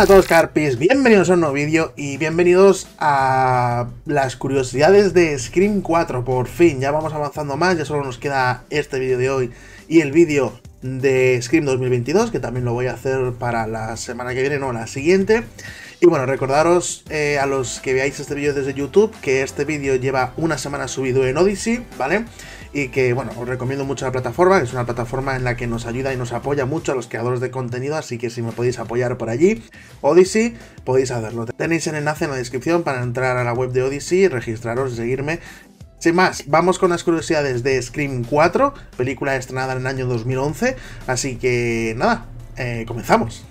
Hola a todos carpis, bienvenidos a un nuevo vídeo y bienvenidos a las curiosidades de Scream 4, por fin, ya vamos avanzando más, ya solo nos queda este vídeo de hoy y el vídeo de Scream 2022, que también lo voy a hacer para la semana que viene, no, la siguiente. Y bueno, recordaros eh, a los que veáis este vídeo desde YouTube que este vídeo lleva una semana subido en Odyssey, ¿vale? vale y que bueno, os recomiendo mucho la plataforma, es una plataforma en la que nos ayuda y nos apoya mucho a los creadores de contenido, así que si me podéis apoyar por allí, Odyssey, podéis hacerlo. Tenéis el enlace en la descripción para entrar a la web de Odyssey, registraros, y seguirme sin más, vamos con las curiosidades de Scream 4, película estrenada en el año 2011, así que nada, eh, comenzamos.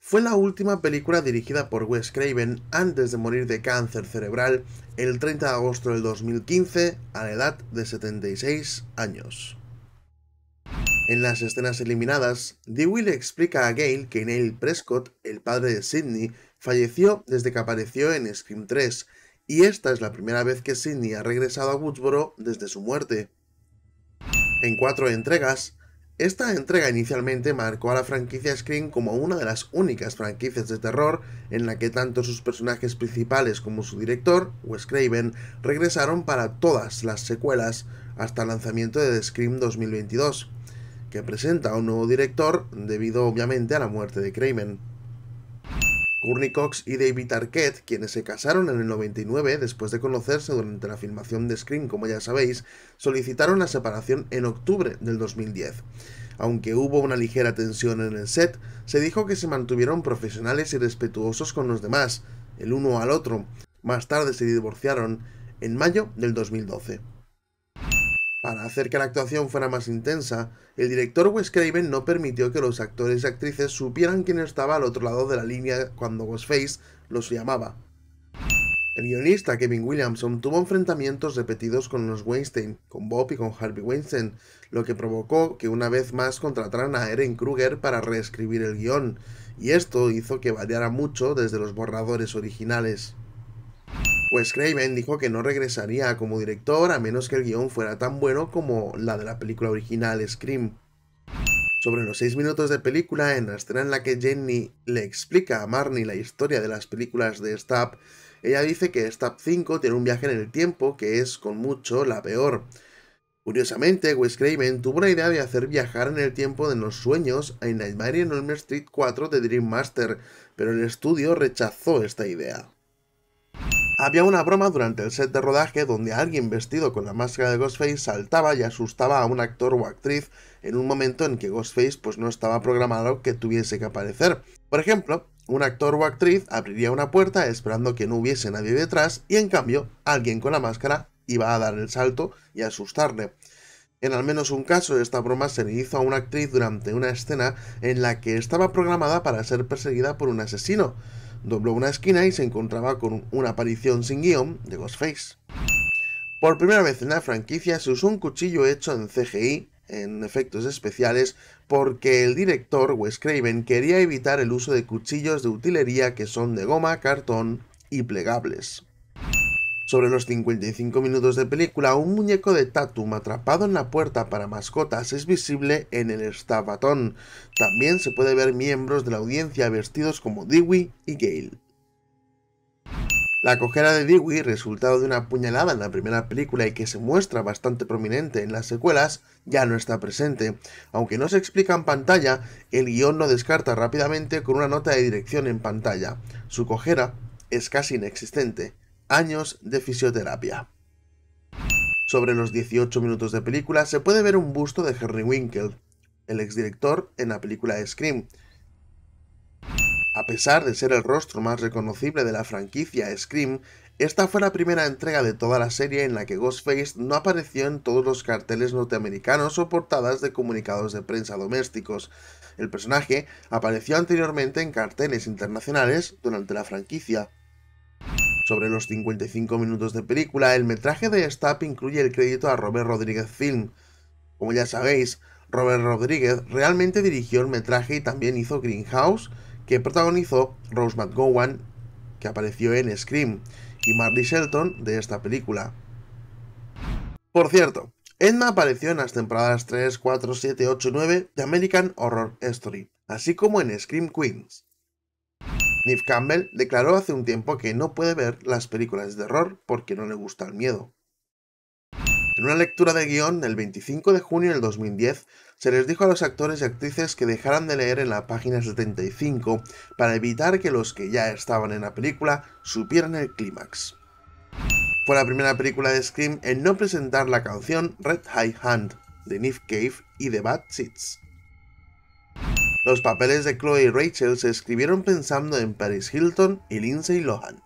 fue la última película dirigida por Wes Craven antes de morir de cáncer cerebral el 30 de agosto del 2015 a la edad de 76 años. En las escenas eliminadas, Dewey le explica a Gale que Neil Prescott, el padre de Sidney, falleció desde que apareció en Scream 3, y esta es la primera vez que Sidney ha regresado a Woodsboro desde su muerte. En cuatro entregas, esta entrega inicialmente marcó a la franquicia Scream como una de las únicas franquicias de terror en la que tanto sus personajes principales como su director, Wes Craven, regresaron para todas las secuelas hasta el lanzamiento de The Scream 2022, que presenta un nuevo director debido obviamente a la muerte de Craven. Courtney Cox y David Arquette, quienes se casaron en el 99 después de conocerse durante la filmación de Scream, como ya sabéis, solicitaron la separación en octubre del 2010. Aunque hubo una ligera tensión en el set, se dijo que se mantuvieron profesionales y respetuosos con los demás, el uno al otro. Más tarde se divorciaron en mayo del 2012 hacer que la actuación fuera más intensa, el director Wes Craven no permitió que los actores y actrices supieran quién estaba al otro lado de la línea cuando Ghostface los llamaba. El guionista Kevin Williamson tuvo enfrentamientos repetidos con los Weinstein, con Bob y con Harvey Weinstein, lo que provocó que una vez más contrataran a Eren Kruger para reescribir el guión, y esto hizo que variara mucho desde los borradores originales. Wes pues, Craven dijo que no regresaría como director a menos que el guión fuera tan bueno como la de la película original Scream. Sobre los 6 minutos de película, en la escena en la que Jenny le explica a Marnie la historia de las películas de Stab, ella dice que Stab 5 tiene un viaje en el tiempo que es con mucho la peor. Curiosamente, Wes Craven tuvo la idea de hacer viajar en el tiempo de los sueños a Nightmare on Elm Street 4 de Dream Master, pero el estudio rechazó esta idea. Había una broma durante el set de rodaje donde alguien vestido con la máscara de Ghostface saltaba y asustaba a un actor o actriz en un momento en que Ghostface pues no estaba programado que tuviese que aparecer. Por ejemplo, un actor o actriz abriría una puerta esperando que no hubiese nadie detrás y en cambio alguien con la máscara iba a dar el salto y asustarle. En al menos un caso, esta broma se le hizo a una actriz durante una escena en la que estaba programada para ser perseguida por un asesino dobló una esquina y se encontraba con una aparición sin guión de Ghostface. Por primera vez en la franquicia se usó un cuchillo hecho en CGI, en efectos especiales, porque el director Wes Craven quería evitar el uso de cuchillos de utilería que son de goma, cartón y plegables. Sobre los 55 minutos de película, un muñeco de Tatum atrapado en la puerta para mascotas es visible en el estabatón. También se puede ver miembros de la audiencia vestidos como Dewey y Gale. La cojera de Dewey, resultado de una puñalada en la primera película y que se muestra bastante prominente en las secuelas, ya no está presente. Aunque no se explica en pantalla, el guión lo descarta rápidamente con una nota de dirección en pantalla. Su cojera es casi inexistente años de fisioterapia. Sobre los 18 minutos de película se puede ver un busto de Henry Winkle, el exdirector en la película Scream. A pesar de ser el rostro más reconocible de la franquicia Scream, esta fue la primera entrega de toda la serie en la que Ghostface no apareció en todos los carteles norteamericanos o portadas de comunicados de prensa domésticos. El personaje apareció anteriormente en carteles internacionales durante la franquicia, sobre los 55 minutos de película, el metraje de Stapp incluye el crédito a Robert Rodríguez Film. Como ya sabéis, Robert Rodríguez realmente dirigió el metraje y también hizo Greenhouse, que protagonizó Rose McGowan, que apareció en Scream, y Marley Shelton de esta película. Por cierto, Edna apareció en las temporadas 3, 4, 7, 8 y 9 de American Horror Story, así como en Scream Queens. Neve Campbell declaró hace un tiempo que no puede ver las películas de terror porque no le gusta el miedo. En una lectura de guión, el 25 de junio del 2010, se les dijo a los actores y actrices que dejaran de leer en la página 75 para evitar que los que ya estaban en la película supieran el clímax. Fue la primera película de Scream en no presentar la canción Red High Hand de Neve Cave y The Bad Seeds. Los papeles de Chloe y Rachel se escribieron pensando en Paris Hilton y Lindsay Lohan.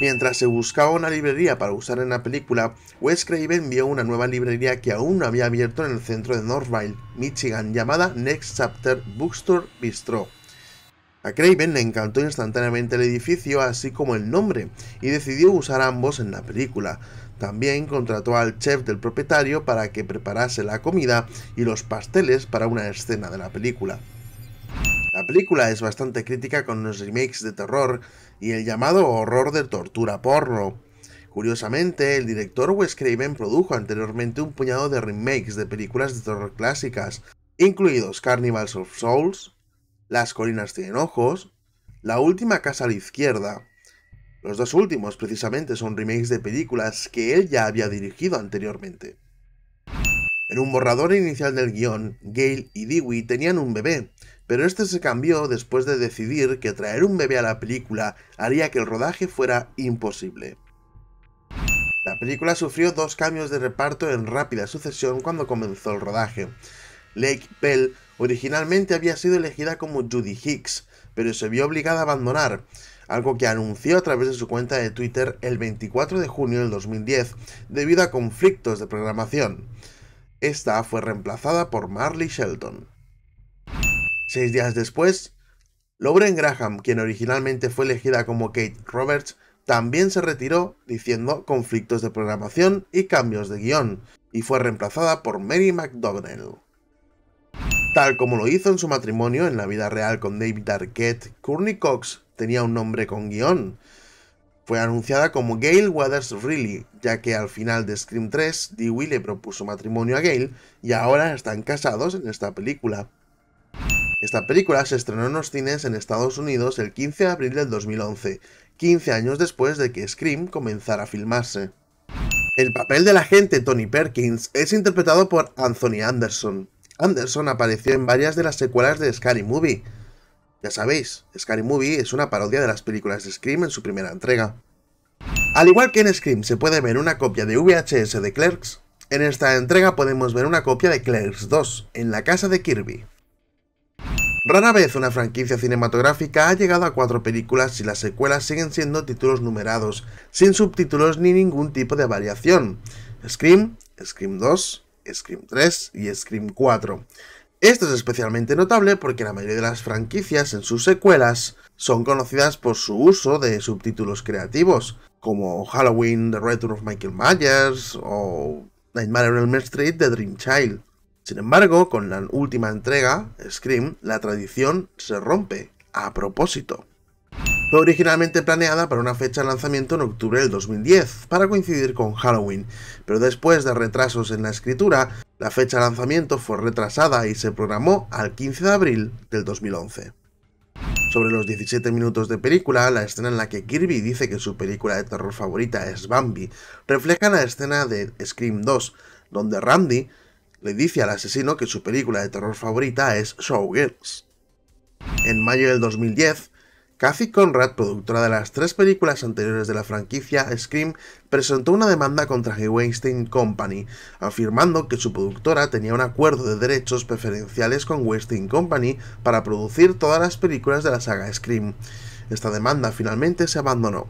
Mientras se buscaba una librería para usar en la película, Wes Craven vio una nueva librería que aún no había abierto en el centro de Northville, Michigan, llamada Next Chapter Bookstore Bistro. A Craven le encantó instantáneamente el edificio así como el nombre y decidió usar ambos en la película. También contrató al chef del propietario para que preparase la comida y los pasteles para una escena de la película. La película es bastante crítica con los remakes de terror y el llamado horror de tortura porno. Curiosamente, el director Wes Craven produjo anteriormente un puñado de remakes de películas de terror clásicas, incluidos Carnivals of Souls, las colinas tienen ojos. La última casa a la izquierda. Los dos últimos precisamente son remakes de películas que él ya había dirigido anteriormente. En un borrador inicial del guión, Gale y Dewey tenían un bebé, pero este se cambió después de decidir que traer un bebé a la película haría que el rodaje fuera imposible. La película sufrió dos cambios de reparto en rápida sucesión cuando comenzó el rodaje. Lake Bell Originalmente había sido elegida como Judy Hicks, pero se vio obligada a abandonar, algo que anunció a través de su cuenta de Twitter el 24 de junio del 2010 debido a conflictos de programación. Esta fue reemplazada por Marley Shelton. Seis días después, Lauren Graham, quien originalmente fue elegida como Kate Roberts, también se retiró diciendo conflictos de programación y cambios de guión, y fue reemplazada por Mary McDonnell. Tal como lo hizo en su matrimonio en la vida real con David Arquette, Courtney Cox tenía un nombre con guión. Fue anunciada como Gail Weathers Reilly, ya que al final de Scream 3, Dewey le propuso matrimonio a Gail y ahora están casados en esta película. Esta película se estrenó en los cines en Estados Unidos el 15 de abril del 2011, 15 años después de que Scream comenzara a filmarse. El papel del agente Tony Perkins es interpretado por Anthony Anderson. Anderson apareció en varias de las secuelas de Scary Movie. Ya sabéis, Scary Movie es una parodia de las películas de Scream en su primera entrega. Al igual que en Scream se puede ver una copia de VHS de Clerks, en esta entrega podemos ver una copia de Clerks 2, en la casa de Kirby. Rara vez una franquicia cinematográfica ha llegado a cuatro películas y las secuelas siguen siendo títulos numerados, sin subtítulos ni ningún tipo de variación. Scream, Scream 2, Scream 3 y Scream 4. Esto es especialmente notable porque la mayoría de las franquicias en sus secuelas son conocidas por su uso de subtítulos creativos, como Halloween The Return of Michael Myers o Nightmare on Elm Street The Dream Child. Sin embargo, con la última entrega, Scream, la tradición se rompe, a propósito. Fue originalmente planeada para una fecha de lanzamiento en octubre del 2010, para coincidir con Halloween, pero después de retrasos en la escritura, la fecha de lanzamiento fue retrasada y se programó al 15 de abril del 2011. Sobre los 17 minutos de película, la escena en la que Kirby dice que su película de terror favorita es Bambi refleja la escena de Scream 2, donde Randy le dice al asesino que su película de terror favorita es Showgirls. En mayo del 2010, Kathy Conrad, productora de las tres películas anteriores de la franquicia Scream, presentó una demanda contra The Weinstein Company, afirmando que su productora tenía un acuerdo de derechos preferenciales con Weinstein Company para producir todas las películas de la saga Scream. Esta demanda finalmente se abandonó.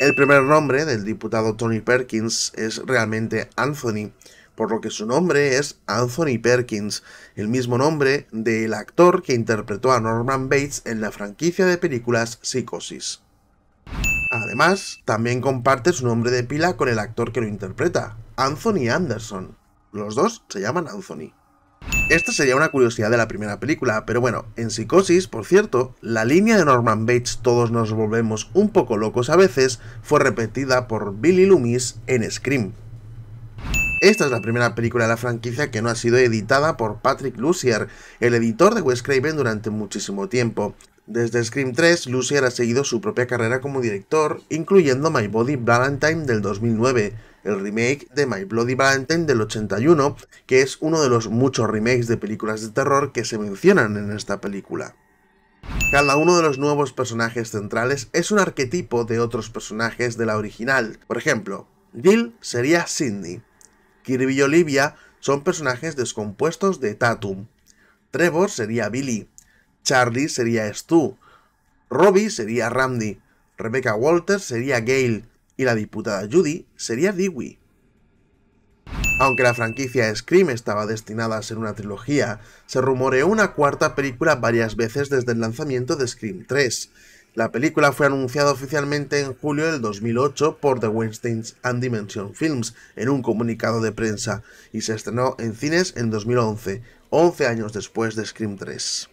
El primer nombre del diputado Tony Perkins es realmente Anthony, por lo que su nombre es Anthony Perkins, el mismo nombre del actor que interpretó a Norman Bates en la franquicia de películas Psicosis. Además, también comparte su nombre de pila con el actor que lo interpreta, Anthony Anderson. Los dos se llaman Anthony. Esta sería una curiosidad de la primera película, pero bueno, en Psicosis, por cierto, la línea de Norman Bates Todos nos volvemos un poco locos a veces fue repetida por Billy Loomis en Scream, esta es la primera película de la franquicia que no ha sido editada por Patrick Lucier, el editor de Wes Craven durante muchísimo tiempo. Desde Scream 3, Lucier ha seguido su propia carrera como director, incluyendo My Body Valentine del 2009, el remake de My Bloody Valentine del 81, que es uno de los muchos remakes de películas de terror que se mencionan en esta película. Cada uno de los nuevos personajes centrales es un arquetipo de otros personajes de la original. Por ejemplo, Bill sería Sidney, Kirby y Olivia son personajes descompuestos de Tatum. Trevor sería Billy. Charlie sería Stu. Robbie sería Randy. Rebecca Walters sería Gail. Y la diputada Judy sería Dewey. Aunque la franquicia Scream estaba destinada a ser una trilogía, se rumoreó una cuarta película varias veces desde el lanzamiento de Scream 3, la película fue anunciada oficialmente en julio del 2008 por The Weinsteins and Dimension Films en un comunicado de prensa y se estrenó en cines en 2011, 11 años después de Scream 3.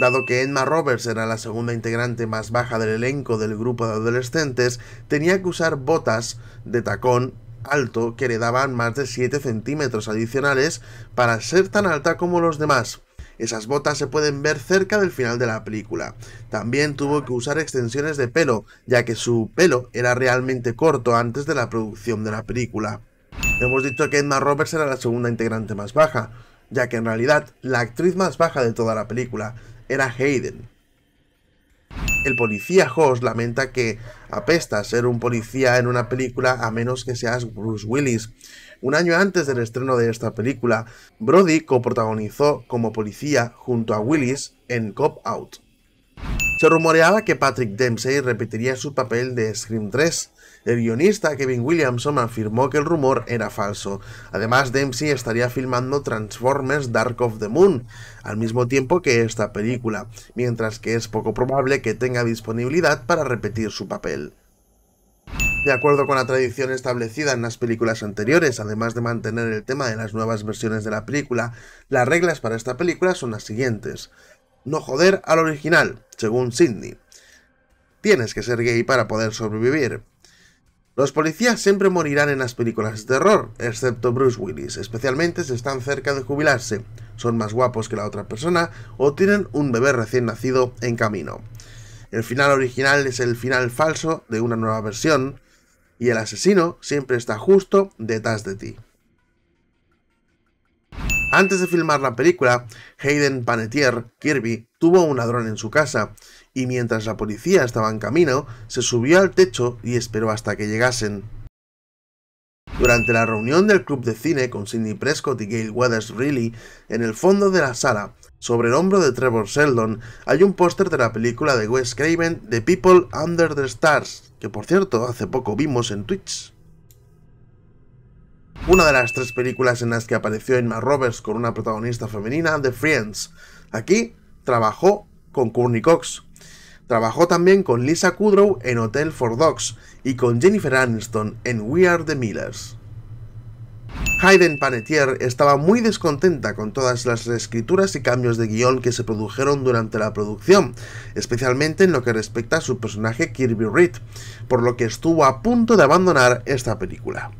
Dado que Emma Roberts era la segunda integrante más baja del elenco del grupo de adolescentes, tenía que usar botas de tacón alto que le daban más de 7 centímetros adicionales para ser tan alta como los demás. Esas botas se pueden ver cerca del final de la película. También tuvo que usar extensiones de pelo, ya que su pelo era realmente corto antes de la producción de la película. Hemos dicho que Emma Roberts era la segunda integrante más baja, ya que en realidad la actriz más baja de toda la película era Hayden. El policía Hoss lamenta que apesta ser un policía en una película a menos que seas Bruce Willis, un año antes del estreno de esta película, Brody coprotagonizó como policía junto a Willis en Cop Out. Se rumoreaba que Patrick Dempsey repetiría su papel de Scream 3. El guionista Kevin Williamson afirmó que el rumor era falso. Además, Dempsey estaría filmando Transformers Dark of the Moon al mismo tiempo que esta película, mientras que es poco probable que tenga disponibilidad para repetir su papel. De acuerdo con la tradición establecida en las películas anteriores, además de mantener el tema de las nuevas versiones de la película, las reglas para esta película son las siguientes. No joder al original, según Sidney. Tienes que ser gay para poder sobrevivir. Los policías siempre morirán en las películas de terror, excepto Bruce Willis, especialmente si están cerca de jubilarse, son más guapos que la otra persona o tienen un bebé recién nacido en camino. El final original es el final falso de una nueva versión, y el asesino siempre está justo detrás de ti. Antes de filmar la película, Hayden Panettiere, Kirby, tuvo un ladrón en su casa, y mientras la policía estaba en camino, se subió al techo y esperó hasta que llegasen. Durante la reunión del club de cine con Sidney Prescott y Gail Weathers Reilly, en el fondo de la sala, sobre el hombro de Trevor Sheldon, hay un póster de la película de Wes Craven, The People Under the Stars, que por cierto hace poco vimos en Twitch. Una de las tres películas en las que apareció Emma Roberts con una protagonista femenina, The Friends. Aquí trabajó con Courtney Cox. Trabajó también con Lisa Kudrow en Hotel for Dogs y con Jennifer Aniston en We Are the Millers. Hayden Panetier estaba muy descontenta con todas las reescrituras y cambios de guión que se produjeron durante la producción, especialmente en lo que respecta a su personaje Kirby Reed, por lo que estuvo a punto de abandonar esta película.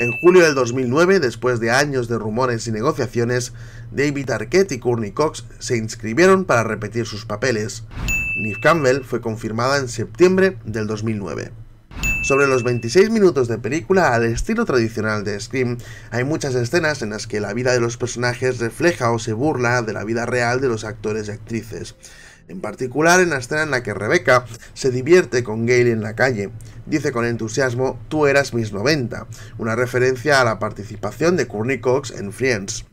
En julio del 2009, después de años de rumores y negociaciones, David Arquette y Courtney Cox se inscribieron para repetir sus papeles. Neve Campbell fue confirmada en septiembre del 2009. Sobre los 26 minutos de película, al estilo tradicional de Scream, hay muchas escenas en las que la vida de los personajes refleja o se burla de la vida real de los actores y actrices. En particular en la escena en la que Rebecca se divierte con Gale en la calle. Dice con entusiasmo, tú eras mis 90, una referencia a la participación de Courtney Cox en Friends.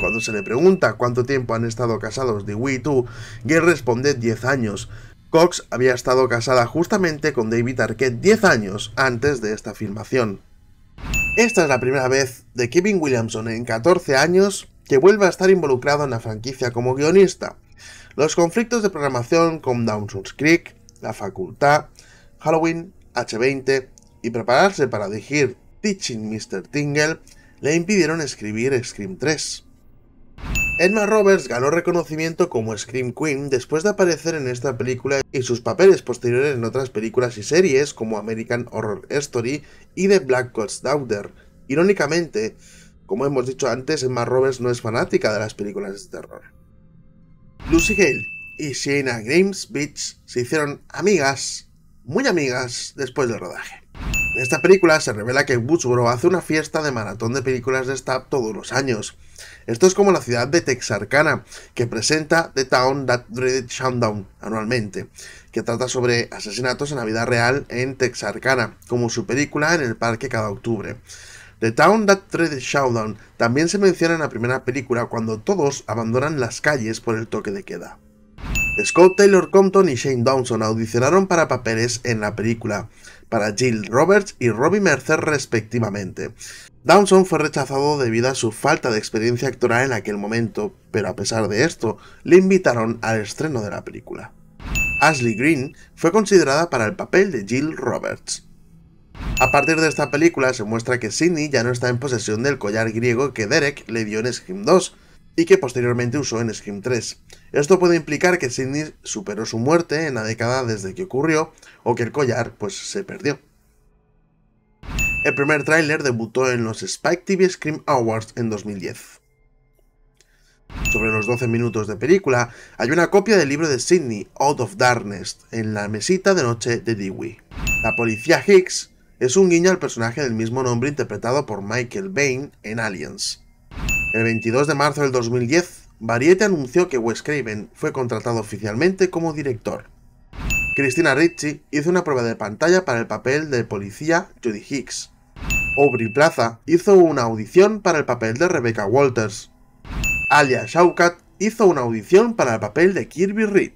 Cuando se le pregunta cuánto tiempo han estado casados de Wii y tú, responde 10 años, Cox había estado casada justamente con David Arquette 10 años antes de esta filmación. Esta es la primera vez de Kevin Williamson en 14 años que vuelve a estar involucrado en la franquicia como guionista. Los conflictos de programación con Downsons Creek, la facultad, Halloween, H20 y prepararse para dirigir Teaching Mr. Tingle le impidieron escribir Scream 3. Emma Roberts ganó reconocimiento como Scream Queen después de aparecer en esta película y sus papeles posteriores en otras películas y series como American Horror Story y The Black God's Daughter. Irónicamente, como hemos dicho antes, Emma Roberts no es fanática de las películas de terror. Lucy Hale y Shayna Grimes Beach se hicieron amigas, muy amigas, después del rodaje. En esta película se revela que Woodsboro hace una fiesta de maratón de películas de Stab todos los años, esto es como la ciudad de Texarkana, que presenta The Town That Dreaded Showdown anualmente, que trata sobre asesinatos en la vida real en Texarkana, como su película en el parque cada octubre. The Town That Dreaded Showdown también se menciona en la primera película cuando todos abandonan las calles por el toque de queda. Scott Taylor Compton y Shane Dawson audicionaron para papeles en la película, para Jill Roberts y Robbie Mercer respectivamente. Downson fue rechazado debido a su falta de experiencia actoral en aquel momento, pero a pesar de esto, le invitaron al estreno de la película. Ashley Green fue considerada para el papel de Jill Roberts. A partir de esta película se muestra que Sidney ya no está en posesión del collar griego que Derek le dio en Scream 2 y que posteriormente usó en Scream 3. Esto puede implicar que Sidney superó su muerte en la década desde que ocurrió o que el collar pues se perdió. El primer tráiler debutó en los Spike TV Scream Awards en 2010. Sobre los 12 minutos de película, hay una copia del libro de Sidney, Out of Darkness, en la mesita de noche de Dewey. La policía Hicks es un guiño al personaje del mismo nombre interpretado por Michael Bain en Aliens. El 22 de marzo del 2010, Variety anunció que Wes Craven fue contratado oficialmente como director. Cristina Ricci hizo una prueba de pantalla para el papel de policía Judy Hicks. Aubrey Plaza hizo una audición para el papel de Rebecca Walters. Alia Shawkat hizo una audición para el papel de Kirby Reed.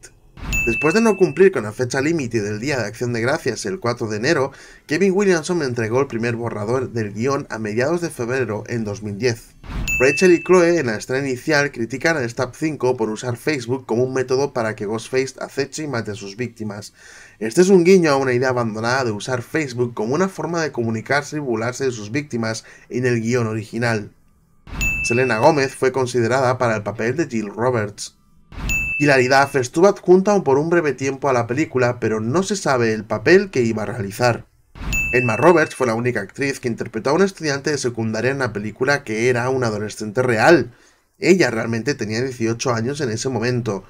Después de no cumplir con la fecha límite del Día de Acción de Gracias el 4 de enero, Kevin Williamson entregó el primer borrador del guión a mediados de febrero en 2010. Rachel y Chloe en la escena inicial critican a Stab 5 por usar Facebook como un método para que Ghostface aceche y mate a sus víctimas. Este es un guiño a una idea abandonada de usar Facebook como una forma de comunicarse y burlarse de sus víctimas en el guión original. Selena Gómez fue considerada para el papel de Jill Roberts. Hilaridad estuvo adjunta por un breve tiempo a la película, pero no se sabe el papel que iba a realizar. Emma Roberts fue la única actriz que interpretó a un estudiante de secundaria en la película que era un adolescente real. Ella realmente tenía 18 años en ese momento.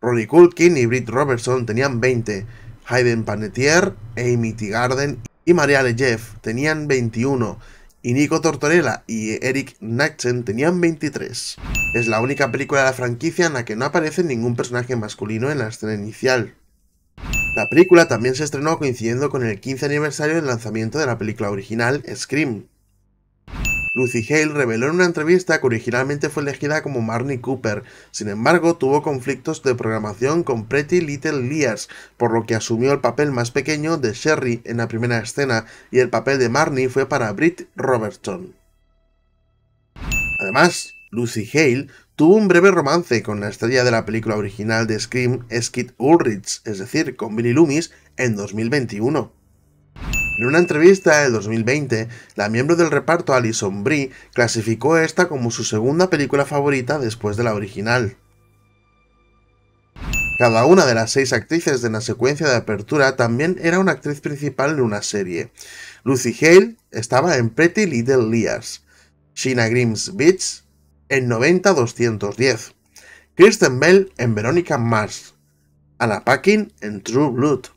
Rory Culkin y Britt Robertson tenían 20. Hayden Panettiere, Amy T. Garden y Maria Jeff tenían 21 y Nico Tortorella y Eric Knackchen tenían 23. Es la única película de la franquicia en la que no aparece ningún personaje masculino en la escena inicial. La película también se estrenó coincidiendo con el 15 aniversario del lanzamiento de la película original Scream, Lucy Hale reveló en una entrevista que originalmente fue elegida como Marnie Cooper, sin embargo tuvo conflictos de programación con Pretty Little Liars, por lo que asumió el papel más pequeño de Sherry en la primera escena y el papel de Marnie fue para Britt Robertson. Además, Lucy Hale tuvo un breve romance con la estrella de la película original de Scream, Skid Ulrich, es decir, con Billy Loomis, en 2021. En una entrevista del 2020, la miembro del reparto Alison Brie clasificó esta como su segunda película favorita después de la original. Cada una de las seis actrices de la secuencia de apertura también era una actriz principal en una serie. Lucy Hale estaba en Pretty Little Liars, Sheena Grimm's Beach en 90-210, Kristen Bell en Veronica Mars, Anna Paquin en True Blood,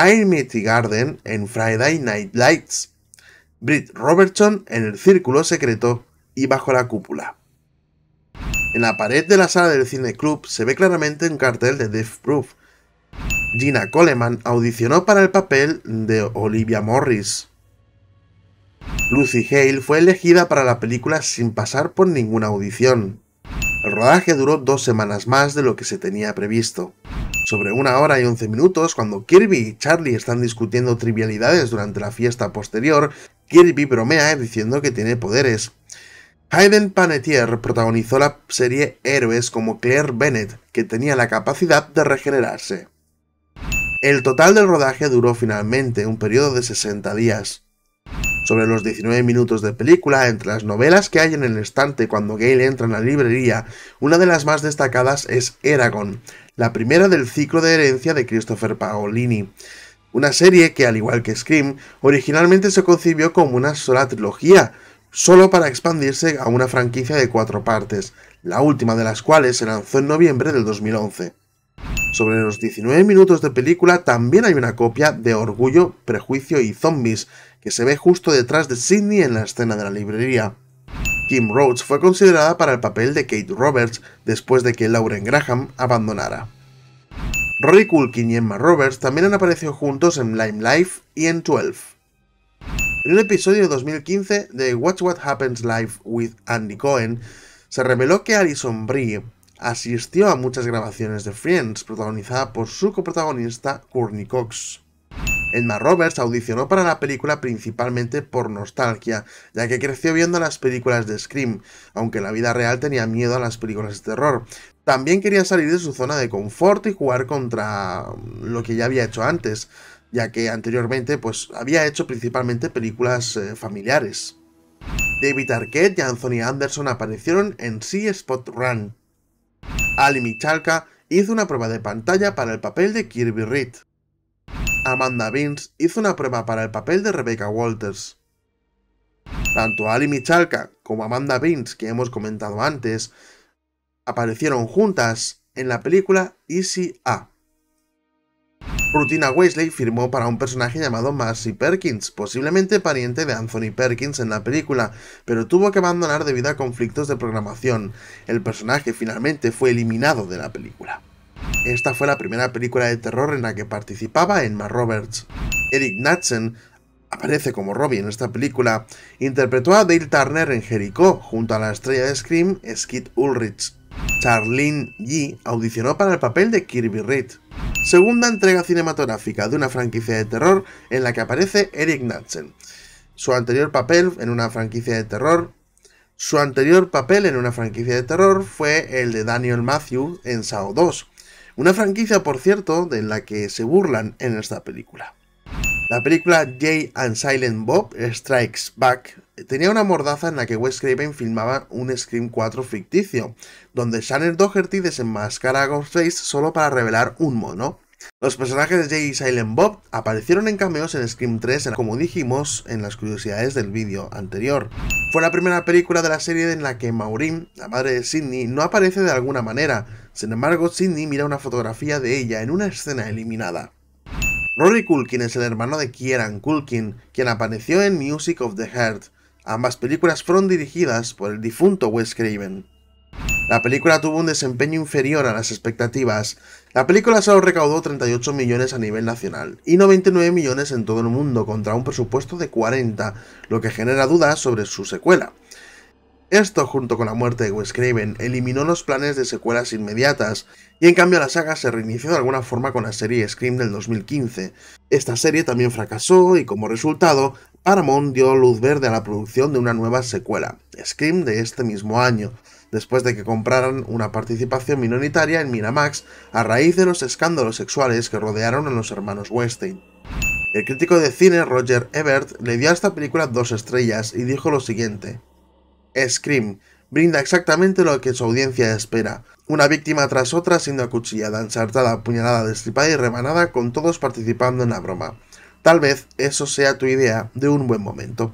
Amy Garden en Friday Night Lights, Britt Robertson en El Círculo Secreto y Bajo la Cúpula. En la pared de la sala del Cine Club se ve claramente un cartel de Death Proof. Gina Coleman audicionó para el papel de Olivia Morris. Lucy Hale fue elegida para la película sin pasar por ninguna audición. El rodaje duró dos semanas más de lo que se tenía previsto. Sobre una hora y once minutos, cuando Kirby y Charlie están discutiendo trivialidades durante la fiesta posterior, Kirby bromea diciendo que tiene poderes. Hayden Panettiere protagonizó la serie Héroes como Claire Bennett, que tenía la capacidad de regenerarse. El total del rodaje duró finalmente un periodo de 60 días sobre los 19 minutos de película, entre las novelas que hay en el estante cuando Gale entra en la librería, una de las más destacadas es Eragon, la primera del ciclo de herencia de Christopher Paolini. Una serie que, al igual que Scream, originalmente se concibió como una sola trilogía, solo para expandirse a una franquicia de cuatro partes, la última de las cuales se lanzó en noviembre del 2011. Sobre los 19 minutos de película también hay una copia de Orgullo, Prejuicio y Zombies, que se ve justo detrás de Sidney en la escena de la librería. Kim Rhodes fue considerada para el papel de Kate Roberts después de que Lauren Graham abandonara. Rory Culkin y Emma Roberts también han aparecido juntos en Lime Life y en 12. En un episodio de 2015 de Watch What Happens Live with Andy Cohen, se reveló que Alison Brie asistió a muchas grabaciones de Friends, protagonizada por su coprotagonista Courtney Cox. Emma Roberts audicionó para la película principalmente por nostalgia, ya que creció viendo las películas de Scream, aunque en la vida real tenía miedo a las películas de terror. También quería salir de su zona de confort y jugar contra um, lo que ya había hecho antes, ya que anteriormente pues había hecho principalmente películas eh, familiares. David Arquette y Anthony Anderson aparecieron en Sea Spot Run. Ali Michalka hizo una prueba de pantalla para el papel de Kirby Reed. Amanda Beans hizo una prueba para el papel de Rebecca Walters. Tanto Ali Michalka como Amanda Beans, que hemos comentado antes, aparecieron juntas en la película Easy A. Rutina Wesley firmó para un personaje llamado Marcy Perkins, posiblemente pariente de Anthony Perkins en la película, pero tuvo que abandonar debido a conflictos de programación. El personaje finalmente fue eliminado de la película. Esta fue la primera película de terror en la que participaba Emma Roberts. Eric Knudsen aparece como Robbie en esta película. Interpretó a Dale Turner en Jericho junto a la estrella de Scream, Skid Ulrich. Charlene Yee audicionó para el papel de Kirby Reed. Segunda entrega cinematográfica de una franquicia de terror en la que aparece Eric Knudsen. Su anterior papel en una franquicia de terror su anterior papel en una franquicia de terror fue el de Daniel Matthews en Saw 2, una franquicia, por cierto, de la que se burlan en esta película. La película Jay and Silent Bob Strikes Back tenía una mordaza en la que Wes Craven filmaba un Scream 4 ficticio, donde Shannon Doherty desenmascara a Ghostface solo para revelar un mono. Los personajes de Jay y Silent Bob aparecieron en cameos en Scream 3, como dijimos en las curiosidades del vídeo anterior. Fue la primera película de la serie en la que Maureen, la madre de Sidney, no aparece de alguna manera, sin embargo, Sidney mira una fotografía de ella en una escena eliminada. Rory Culkin es el hermano de Kieran Culkin, quien apareció en Music of the Heart. Ambas películas fueron dirigidas por el difunto Wes Craven. La película tuvo un desempeño inferior a las expectativas. La película solo recaudó 38 millones a nivel nacional y 99 millones en todo el mundo contra un presupuesto de 40, lo que genera dudas sobre su secuela. Esto, junto con la muerte de Wes Craven, eliminó los planes de secuelas inmediatas, y en cambio la saga se reinició de alguna forma con la serie Scream del 2015. Esta serie también fracasó, y como resultado, Paramount dio luz verde a la producción de una nueva secuela, Scream de este mismo año, después de que compraran una participación minoritaria en Miramax a raíz de los escándalos sexuales que rodearon a los hermanos Weinstein. El crítico de cine Roger Ebert le dio a esta película dos estrellas y dijo lo siguiente, Scream brinda exactamente lo que su audiencia espera. Una víctima tras otra siendo acuchillada, ensartada, apuñalada, destripada y rebanada con todos participando en la broma. Tal vez eso sea tu idea de un buen momento.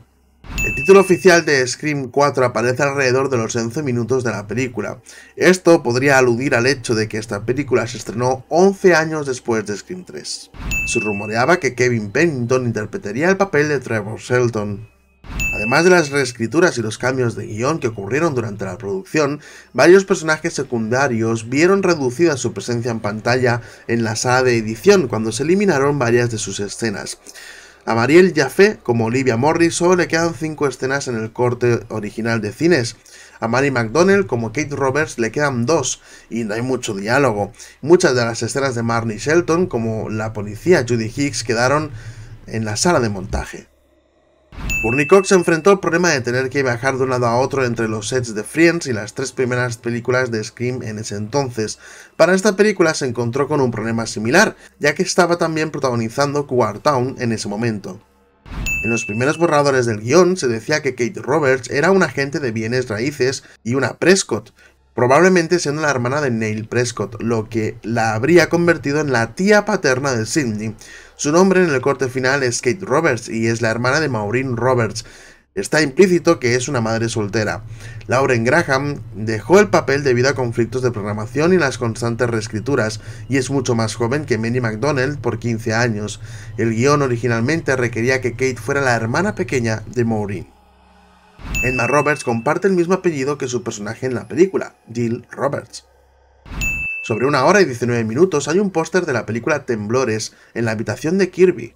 El título oficial de Scream 4 aparece alrededor de los 11 minutos de la película. Esto podría aludir al hecho de que esta película se estrenó 11 años después de Scream 3. Se rumoreaba que Kevin Pennington interpretaría el papel de Trevor Shelton. Además de las reescrituras y los cambios de guión que ocurrieron durante la producción, varios personajes secundarios vieron reducida su presencia en pantalla en la sala de edición cuando se eliminaron varias de sus escenas. A Mariel Jaffe, como Olivia Morris, solo le quedan cinco escenas en el corte original de cines. A Mary McDonnell, como Kate Roberts, le quedan dos y no hay mucho diálogo. Muchas de las escenas de Marnie Shelton, como la policía Judy Hicks, quedaron en la sala de montaje. Burnicock se enfrentó al problema de tener que viajar de un lado a otro entre los sets de Friends y las tres primeras películas de Scream en ese entonces. Para esta película se encontró con un problema similar, ya que estaba también protagonizando quart Town en ese momento. En los primeros borradores del guión se decía que Kate Roberts era un agente de bienes raíces y una Prescott, probablemente siendo la hermana de Neil Prescott, lo que la habría convertido en la tía paterna de Sidney. Su nombre en el corte final es Kate Roberts y es la hermana de Maureen Roberts. Está implícito que es una madre soltera. Lauren Graham dejó el papel debido a conflictos de programación y las constantes reescrituras, y es mucho más joven que Manny McDonald por 15 años. El guión originalmente requería que Kate fuera la hermana pequeña de Maureen. Emma Roberts comparte el mismo apellido que su personaje en la película, Jill Roberts. Sobre una hora y 19 minutos hay un póster de la película Temblores en la habitación de Kirby.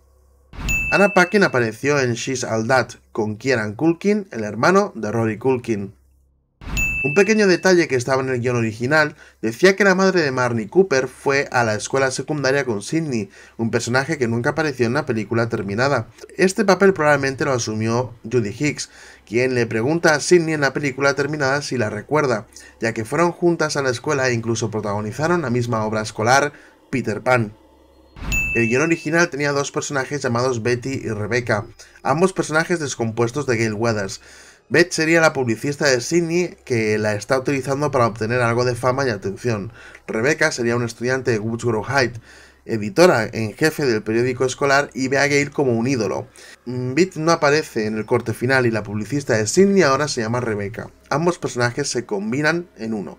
Anna Paquin apareció en She's All That con Kieran Culkin, el hermano de Rory Culkin. Un pequeño detalle que estaba en el guión original decía que la madre de Marnie Cooper fue a la escuela secundaria con Sidney, un personaje que nunca apareció en la película terminada. Este papel probablemente lo asumió Judy Hicks, quien le pregunta a Sidney en la película terminada si la recuerda, ya que fueron juntas a la escuela e incluso protagonizaron la misma obra escolar, Peter Pan. El guion original tenía dos personajes llamados Betty y Rebecca, ambos personajes descompuestos de Gail Weathers. Beth sería la publicista de Sidney que la está utilizando para obtener algo de fama y atención. Rebecca sería un estudiante de Woodsboro Heights editora en jefe del periódico escolar, y ve a Gale como un ídolo. Mm, Bit no aparece en el corte final y la publicista de Sydney ahora se llama Rebecca. Ambos personajes se combinan en uno.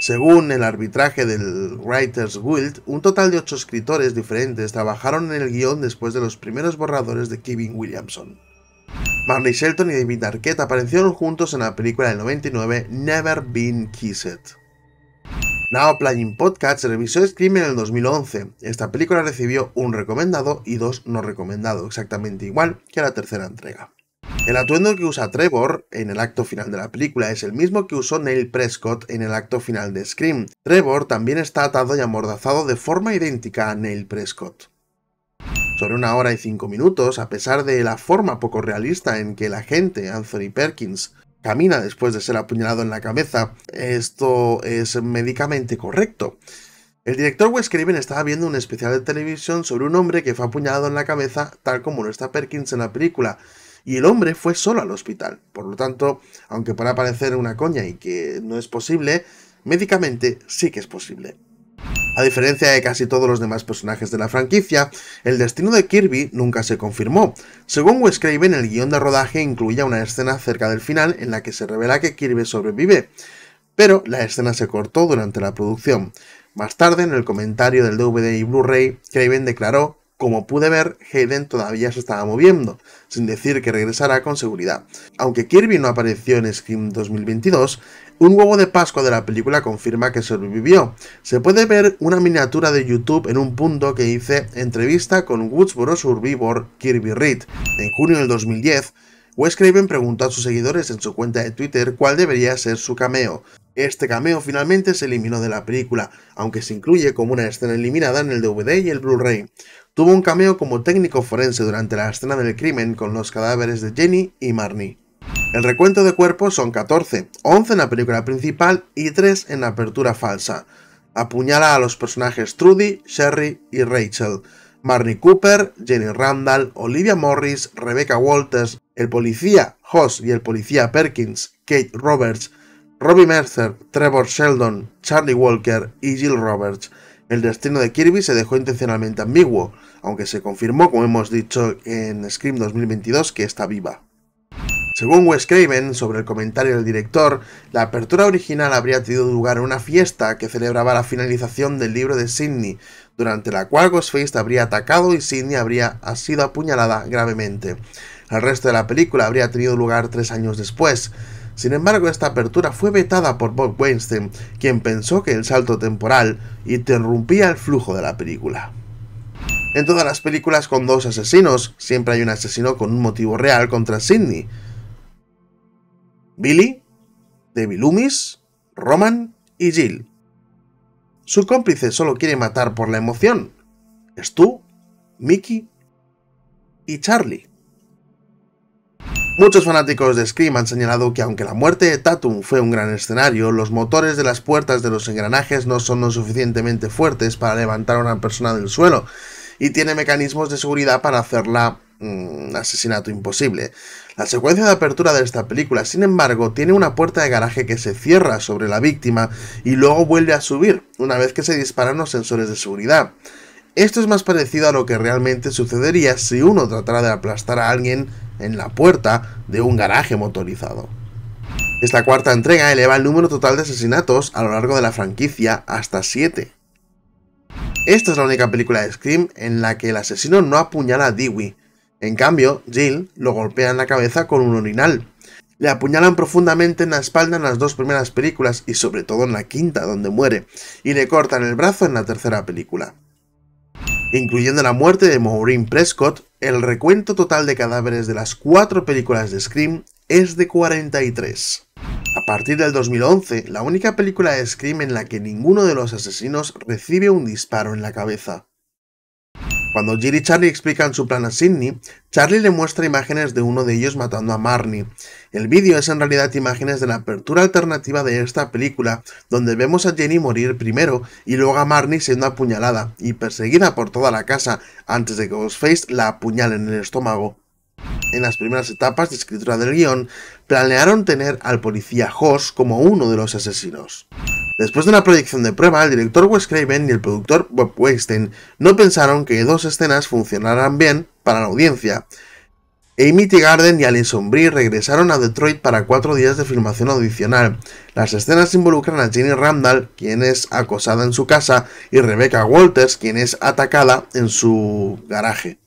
Según el arbitraje del Writers Guild, un total de ocho escritores diferentes trabajaron en el guión después de los primeros borradores de Kevin Williamson. Marley Shelton y David Arquette aparecieron juntos en la película del 99 Never Been Kissed. Now Playing Podcast revisó Scream en el 2011. Esta película recibió un recomendado y dos no recomendado, exactamente igual que la tercera entrega. El atuendo que usa Trevor en el acto final de la película es el mismo que usó Neil Prescott en el acto final de Scream. Trevor también está atado y amordazado de forma idéntica a Neil Prescott. Sobre una hora y cinco minutos, a pesar de la forma poco realista en que el agente Anthony Perkins camina después de ser apuñalado en la cabeza. Esto es médicamente correcto. El director Wes Craven estaba viendo un especial de televisión sobre un hombre que fue apuñalado en la cabeza, tal como lo está Perkins en la película, y el hombre fue solo al hospital. Por lo tanto, aunque pueda parecer una coña y que no es posible, médicamente sí que es posible. A diferencia de casi todos los demás personajes de la franquicia, el destino de Kirby nunca se confirmó. Según Wes Craven, el guión de rodaje incluía una escena cerca del final en la que se revela que Kirby sobrevive, pero la escena se cortó durante la producción. Más tarde, en el comentario del DVD y Blu-ray, Craven declaró como pude ver, Hayden todavía se estaba moviendo, sin decir que regresará con seguridad. Aunque Kirby no apareció en Scream 2022, un huevo de Pascua de la película confirma que sobrevivió. Se puede ver una miniatura de YouTube en un punto que hice entrevista con Woodsboro Survivor Kirby Reed. En junio del 2010, Wes Craven preguntó a sus seguidores en su cuenta de Twitter cuál debería ser su cameo. Este cameo finalmente se eliminó de la película, aunque se incluye como una escena eliminada en el DVD y el Blu-ray. Tuvo un cameo como técnico forense durante la escena del crimen con los cadáveres de Jenny y Marnie. El recuento de cuerpos son 14, 11 en la película principal y 3 en la apertura falsa. Apuñala a los personajes Trudy, Sherry y Rachel, Marnie Cooper, Jenny Randall, Olivia Morris, Rebecca Walters, el policía Hoss y el policía Perkins, Kate Roberts, Robbie Mercer, Trevor Sheldon, Charlie Walker y Jill Roberts. El destino de Kirby se dejó intencionalmente ambiguo, aunque se confirmó, como hemos dicho en Scream 2022, que está viva. Según Wes Craven, sobre el comentario del director, la apertura original habría tenido lugar en una fiesta que celebraba la finalización del libro de Sidney, durante la cual Ghostface habría atacado y Sidney habría sido apuñalada gravemente. El resto de la película habría tenido lugar tres años después. Sin embargo, esta apertura fue vetada por Bob Weinstein, quien pensó que el salto temporal interrumpía el flujo de la película. En todas las películas con dos asesinos, siempre hay un asesino con un motivo real contra Sidney. Billy, Debbie Loomis, Roman y Jill. Su cómplice solo quiere matar por la emoción. Stu, Mickey y Charlie. Muchos fanáticos de Scream han señalado que aunque la muerte de Tatum fue un gran escenario, los motores de las puertas de los engranajes no son lo suficientemente fuertes para levantar a una persona del suelo y tiene mecanismos de seguridad para hacerla asesinato imposible. La secuencia de apertura de esta película, sin embargo, tiene una puerta de garaje que se cierra sobre la víctima y luego vuelve a subir, una vez que se disparan los sensores de seguridad. Esto es más parecido a lo que realmente sucedería si uno tratara de aplastar a alguien en la puerta de un garaje motorizado. Esta cuarta entrega eleva el número total de asesinatos a lo largo de la franquicia hasta 7. Esta es la única película de Scream en la que el asesino no apuñala a Dewey, en cambio, Jill lo golpea en la cabeza con un orinal. Le apuñalan profundamente en la espalda en las dos primeras películas y sobre todo en la quinta, donde muere, y le cortan el brazo en la tercera película. Incluyendo la muerte de Maureen Prescott, el recuento total de cadáveres de las cuatro películas de Scream es de 43. A partir del 2011, la única película de Scream en la que ninguno de los asesinos recibe un disparo en la cabeza. Cuando Jill y Charlie explican su plan a Sidney, Charlie le muestra imágenes de uno de ellos matando a Marnie. El vídeo es en realidad imágenes de la apertura alternativa de esta película, donde vemos a Jenny morir primero y luego a Marnie siendo apuñalada y perseguida por toda la casa antes de que Ghostface la apuñale en el estómago. En las primeras etapas de escritura del guión, planearon tener al policía Hoss como uno de los asesinos. Después de una proyección de prueba, el director Wes Craven y el productor Bob Weinstein no pensaron que dos escenas funcionaran bien para la audiencia. Amy T. Garden y Alison Brie regresaron a Detroit para cuatro días de filmación adicional. Las escenas involucran a Jenny Randall, quien es acosada en su casa, y Rebecca Walters, quien es atacada en su garaje.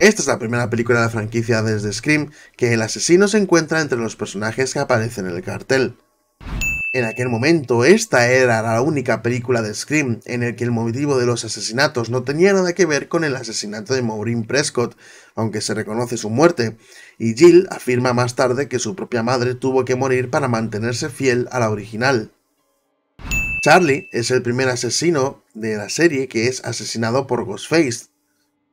Esta es la primera película de la franquicia desde Scream que el asesino se encuentra entre los personajes que aparecen en el cartel. En aquel momento, esta era la única película de Scream en el que el motivo de los asesinatos no tenía nada que ver con el asesinato de Maureen Prescott, aunque se reconoce su muerte, y Jill afirma más tarde que su propia madre tuvo que morir para mantenerse fiel a la original. Charlie es el primer asesino de la serie que es asesinado por Ghostface.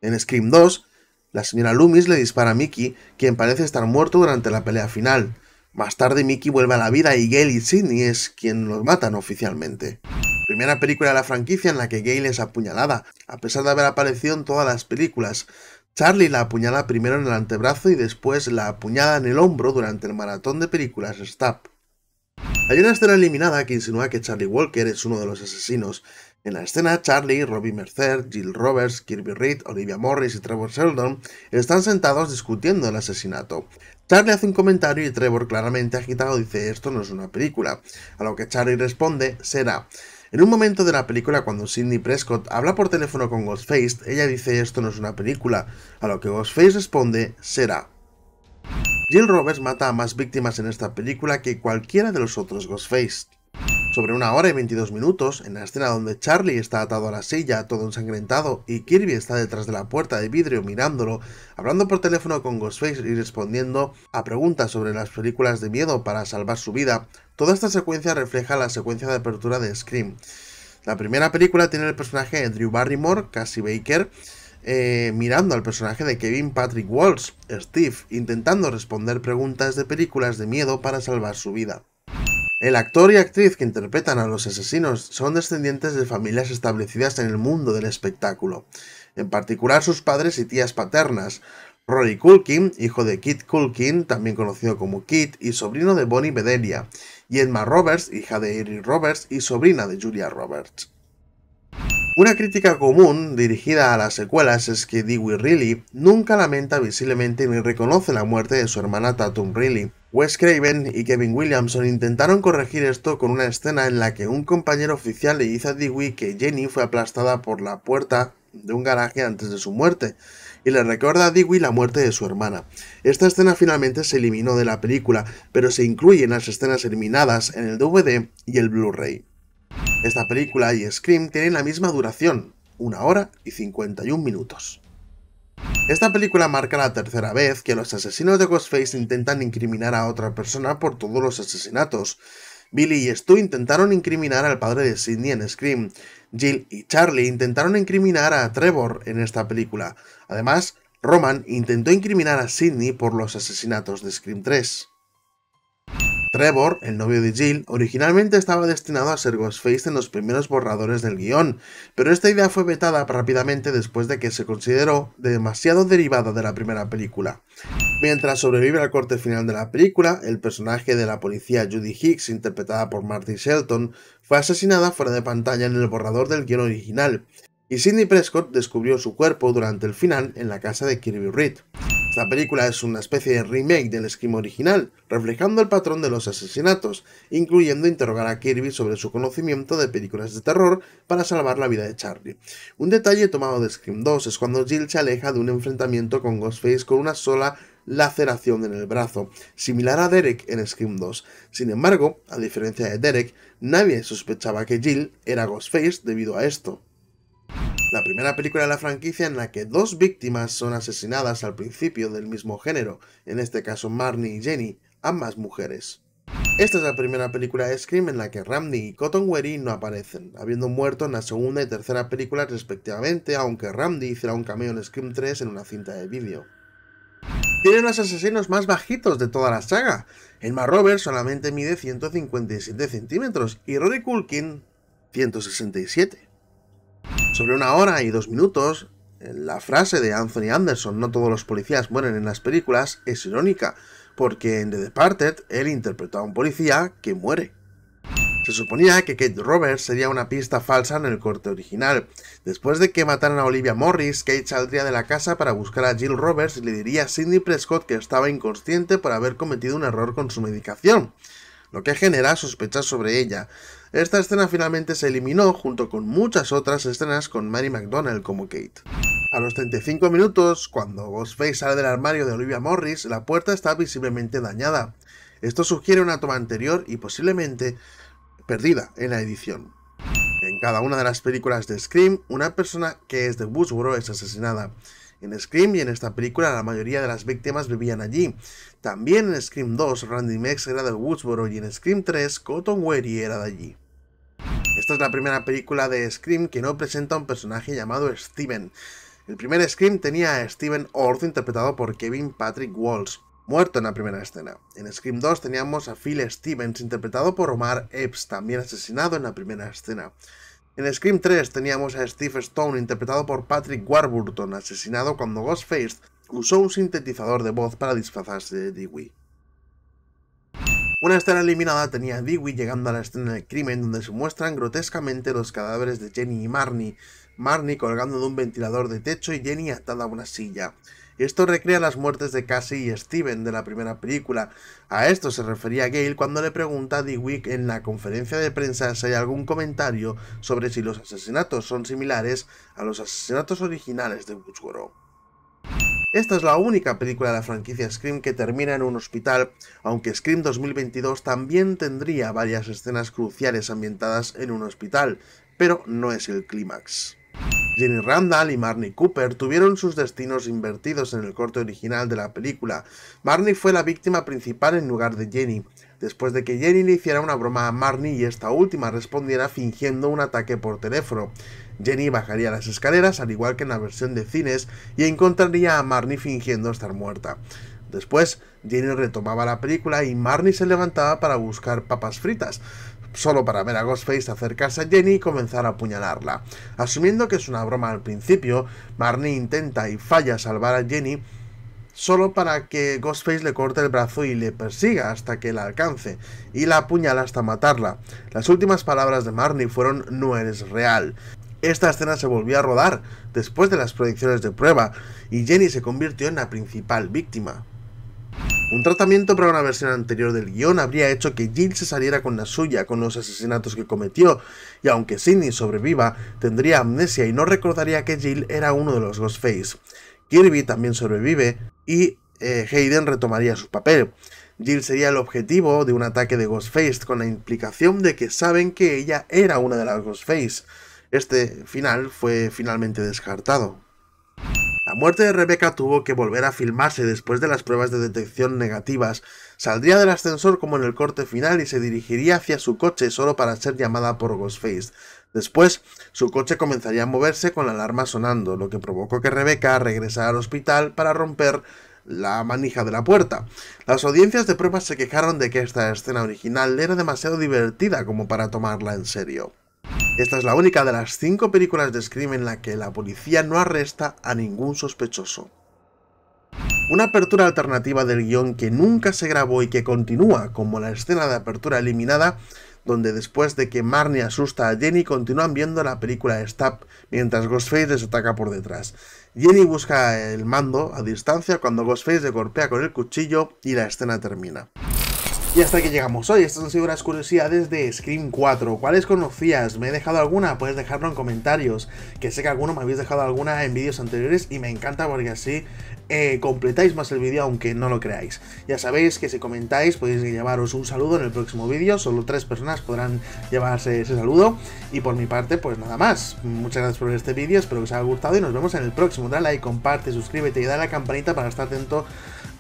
En Scream 2, la señora Loomis le dispara a Mickey, quien parece estar muerto durante la pelea final. Más tarde Mickey vuelve a la vida y Gale y Sidney es quien los matan oficialmente. Primera película de la franquicia en la que Gale es apuñalada, a pesar de haber aparecido en todas las películas. Charlie la apuñala primero en el antebrazo y después la apuñala en el hombro durante el maratón de películas Stab. Hay una escena eliminada que insinúa que Charlie Walker es uno de los asesinos, en la escena, Charlie, Robbie Mercer, Jill Roberts, Kirby Reed, Olivia Morris y Trevor Sheldon están sentados discutiendo el asesinato. Charlie hace un comentario y Trevor claramente agitado dice esto no es una película, a lo que Charlie responde será. En un momento de la película cuando Sidney Prescott habla por teléfono con Ghostface, ella dice esto no es una película, a lo que Ghostface responde será. Jill Roberts mata a más víctimas en esta película que cualquiera de los otros Ghostface. Sobre una hora y 22 minutos, en la escena donde Charlie está atado a la silla, todo ensangrentado, y Kirby está detrás de la puerta de vidrio mirándolo, hablando por teléfono con Ghostface y respondiendo a preguntas sobre las películas de miedo para salvar su vida, toda esta secuencia refleja la secuencia de apertura de Scream. La primera película tiene el personaje de Drew Barrymore, Cassie Baker, eh, mirando al personaje de Kevin Patrick Walsh, Steve, intentando responder preguntas de películas de miedo para salvar su vida. El actor y actriz que interpretan a los asesinos son descendientes de familias establecidas en el mundo del espectáculo, en particular sus padres y tías paternas. Rory Culkin, hijo de Kit Culkin, también conocido como Kit, y sobrino de Bonnie Bedelia, y Emma Roberts, hija de Erin Roberts y sobrina de Julia Roberts. Una crítica común dirigida a las secuelas es que Dewey Reilly nunca lamenta visiblemente ni reconoce la muerte de su hermana Tatum Reilly. Wes Craven y Kevin Williamson intentaron corregir esto con una escena en la que un compañero oficial le dice a Dewey que Jenny fue aplastada por la puerta de un garaje antes de su muerte, y le recuerda a Dewey la muerte de su hermana. Esta escena finalmente se eliminó de la película, pero se incluye en las escenas eliminadas en el DVD y el Blu-ray. Esta película y Scream tienen la misma duración, una hora y 51 minutos. Esta película marca la tercera vez que los asesinos de Ghostface intentan incriminar a otra persona por todos los asesinatos. Billy y Stu intentaron incriminar al padre de Sidney en Scream. Jill y Charlie intentaron incriminar a Trevor en esta película. Además, Roman intentó incriminar a Sidney por los asesinatos de Scream 3. Trevor, el novio de Jill, originalmente estaba destinado a ser Ghostface en los primeros borradores del guión, pero esta idea fue vetada rápidamente después de que se consideró demasiado derivada de la primera película. Mientras sobrevive al corte final de la película, el personaje de la policía Judy Hicks, interpretada por Martin Shelton, fue asesinada fuera de pantalla en el borrador del guión original, y Sidney Prescott descubrió su cuerpo durante el final en la casa de Kirby Reed. La película es una especie de remake del esquema original, reflejando el patrón de los asesinatos, incluyendo interrogar a Kirby sobre su conocimiento de películas de terror para salvar la vida de Charlie. Un detalle tomado de Scream 2 es cuando Jill se aleja de un enfrentamiento con Ghostface con una sola laceración en el brazo, similar a Derek en Scream 2. Sin embargo, a diferencia de Derek, nadie sospechaba que Jill era Ghostface debido a esto. La primera película de la franquicia en la que dos víctimas son asesinadas al principio del mismo género, en este caso Marnie y Jenny, ambas mujeres. Esta es la primera película de Scream en la que Ramney y Cotton Weary no aparecen, habiendo muerto en la segunda y tercera película respectivamente, aunque Ramney hiciera un cameo en Scream 3 en una cinta de vídeo. Tienen los asesinos más bajitos de toda la saga. El Roberts solamente mide 157 centímetros y Rory Culkin 167 sobre una hora y dos minutos, la frase de Anthony Anderson, no todos los policías mueren en las películas, es irónica, porque en The Departed él interpretó a un policía que muere. Se suponía que Kate Roberts sería una pista falsa en el corte original. Después de que mataran a Olivia Morris, Kate saldría de la casa para buscar a Jill Roberts y le diría a Sidney Prescott que estaba inconsciente por haber cometido un error con su medicación lo que genera sospechas sobre ella. Esta escena finalmente se eliminó junto con muchas otras escenas con Mary McDonnell como Kate. A los 35 minutos, cuando Ghostface sale del armario de Olivia Morris, la puerta está visiblemente dañada. Esto sugiere una toma anterior y posiblemente perdida en la edición. En cada una de las películas de Scream, una persona que es de Woodsboro es asesinada. En Scream y en esta película la mayoría de las víctimas vivían allí, también en Scream 2, Randy Max era de Woodsboro y en Scream 3, Cotton Weary era de allí. Esta es la primera película de Scream que no presenta a un personaje llamado Steven. El primer Scream tenía a Steven Orth interpretado por Kevin Patrick Walsh, muerto en la primera escena. En Scream 2 teníamos a Phil Stevens interpretado por Omar Epps, también asesinado en la primera escena. En Scream 3 teníamos a Steve Stone interpretado por Patrick Warburton, asesinado cuando Ghostface usó un sintetizador de voz para disfrazarse de Dewey. Una escena eliminada tenía a Dewey llegando a la escena del crimen donde se muestran grotescamente los cadáveres de Jenny y Marnie, Marnie colgando de un ventilador de techo y Jenny atada a una silla. Esto recrea las muertes de Cassie y Steven de la primera película. A esto se refería Gale cuando le pregunta a Dewey en la conferencia de prensa si hay algún comentario sobre si los asesinatos son similares a los asesinatos originales de Woodsboro. Esta es la única película de la franquicia Scream que termina en un hospital, aunque Scream 2022 también tendría varias escenas cruciales ambientadas en un hospital, pero no es el clímax. Jenny Randall y Marnie Cooper tuvieron sus destinos invertidos en el corte original de la película. Marnie fue la víctima principal en lugar de Jenny, después de que Jenny le hiciera una broma a Marnie y esta última respondiera fingiendo un ataque por teléfono. Jenny bajaría las escaleras al igual que en la versión de cines y encontraría a Marnie fingiendo estar muerta. Después, Jenny retomaba la película y Marnie se levantaba para buscar papas fritas, solo para ver a Ghostface acercarse a Jenny y comenzar a apuñalarla. Asumiendo que es una broma al principio, Marnie intenta y falla salvar a Jenny solo para que Ghostface le corte el brazo y le persiga hasta que la alcance, y la apuñala hasta matarla. Las últimas palabras de Marnie fueron no eres real, esta escena se volvió a rodar después de las proyecciones de prueba y Jenny se convirtió en la principal víctima. Un tratamiento para una versión anterior del guión habría hecho que Jill se saliera con la suya con los asesinatos que cometió, y aunque Sidney sobreviva, tendría amnesia y no recordaría que Jill era uno de los Ghostface. Kirby también sobrevive y eh, Hayden retomaría su papel. Jill sería el objetivo de un ataque de Ghostface con la implicación de que saben que ella era una de las Ghostface. Este final fue finalmente descartado. La muerte de Rebecca tuvo que volver a filmarse después de las pruebas de detección negativas. Saldría del ascensor como en el corte final y se dirigiría hacia su coche solo para ser llamada por Ghostface. Después, su coche comenzaría a moverse con la alarma sonando, lo que provocó que Rebecca regresara al hospital para romper la manija de la puerta. Las audiencias de pruebas se quejaron de que esta escena original era demasiado divertida como para tomarla en serio. Esta es la única de las cinco películas de Scream en la que la policía no arresta a ningún sospechoso. Una apertura alternativa del guión que nunca se grabó y que continúa como la escena de apertura eliminada, donde después de que Marnie asusta a Jenny continúan viendo la película Stab mientras Ghostface les ataca por detrás. Jenny busca el mando a distancia cuando Ghostface le golpea con el cuchillo y la escena termina. Y hasta aquí llegamos hoy, estas han sido las curiosidades de Scream 4. ¿Cuáles conocías? ¿Me he dejado alguna? Puedes dejarlo en comentarios. Que sé que alguno me habéis dejado alguna en vídeos anteriores y me encanta porque así eh, completáis más el vídeo aunque no lo creáis. Ya sabéis que si comentáis podéis llevaros un saludo en el próximo vídeo, solo tres personas podrán llevarse ese saludo. Y por mi parte, pues nada más. Muchas gracias por ver este vídeo, espero que os haya gustado y nos vemos en el próximo. Dale like, comparte, suscríbete y dale a la campanita para estar atento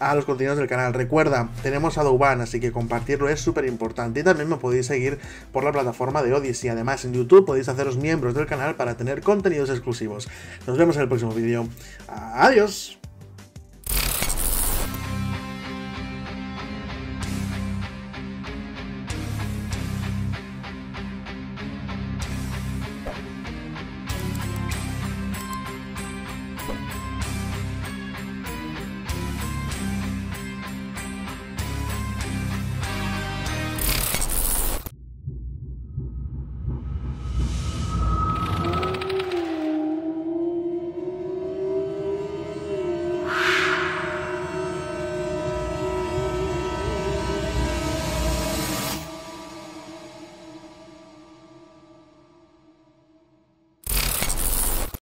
a los contenidos del canal. Recuerda, tenemos a Douban, así que compartirlo es súper importante. Y también me podéis seguir por la plataforma de Odyssey. Además, en YouTube podéis haceros miembros del canal para tener contenidos exclusivos. Nos vemos en el próximo vídeo. Adiós.